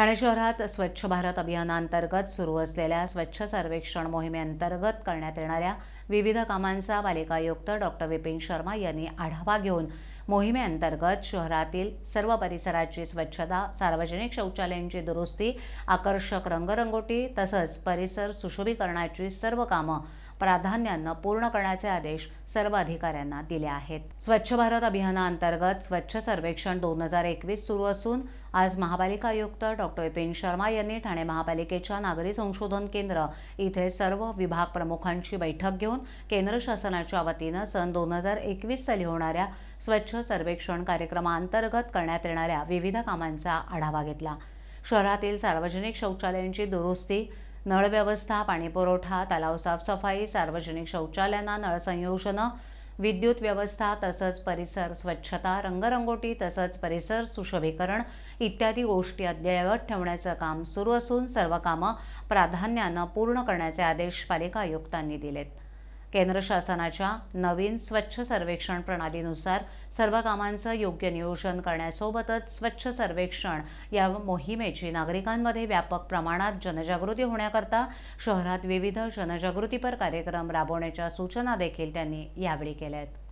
ठाणे शहरात स्वच्छ भारत अभियानांतर्गत सुरू असलेल्या स्वच्छ सर्वेक्षण मोहिमेअंतर्गत करण्यात येणाऱ्या विविध कामांचा पालिका आयुक्त डॉक्टर विपिन शर्मा यांनी आढावा घेऊन मोहिमेअंतर्गत शहरातील सर्व परिसराची स्वच्छता सार्वजनिक शौचालयांची दुरुस्ती आकर्षक रंगरंगोटी तसंच परिसर सुशोभीकरणाची सर्व कामं प्राधान्यानं पूर्ण करण्याचे आदेश सर्व अधिकाऱ्यांना दिले आहेत स्वच्छ भारत अभियानाअंतर्गत स्वच्छ सर्वेक्षण दोन हजार एकवीस सुरू असून आज महापालिका आयुक्त डॉक्टर विपिन शर्मा यांनी ठाणे महापालिकेच्या नागरी संशोधन केंद्र इथे सर्व विभाग प्रमुखांची बैठक घेऊन केंद्र शासनाच्या वतीनं सन दोन हजार एकवीस साली होणाऱ्या स्वच्छ सर्वेक्षण कार्यक्रमाअंतर्गत करण्यात येणाऱ्या विविध कामांचा आढावा घेतला शहरातील सार्वजनिक शौचालयांची दुरुस्ती नळव्यवस्था पाणीपुरवठा तलाव साफसफाई सार्वजनिक शौचालयांना नळसंयोजनं विद्युत व्यवस्था तसंच परिसर स्वच्छता रंगरंगोटी तसंच परिसर सुशोभीकरण इत्यादी गोष्टी अद्ययावत ठेवण्याचं काम सुरू असून सर्व कामं प्राधान्यानं पूर्ण करण्याचे आदेश पालिका आयुक्तांनी दिलेत केंद्र शासनाच्या नवीन स्वच्छ सर्वेक्षण प्रणालीनुसार सर्व कामांचं योग्य नियोजन करण्यासोबतच स्वच्छ सर्वेक्षण या मोहिमेची नागरिकांमध्ये व्यापक प्रमाणात जनजागृती होण्याकरता शहरात विविध जनजागृतीपर कार्यक्रम राबवण्याच्या सूचना देखील त्यांनी यावेळी केल्या आहेत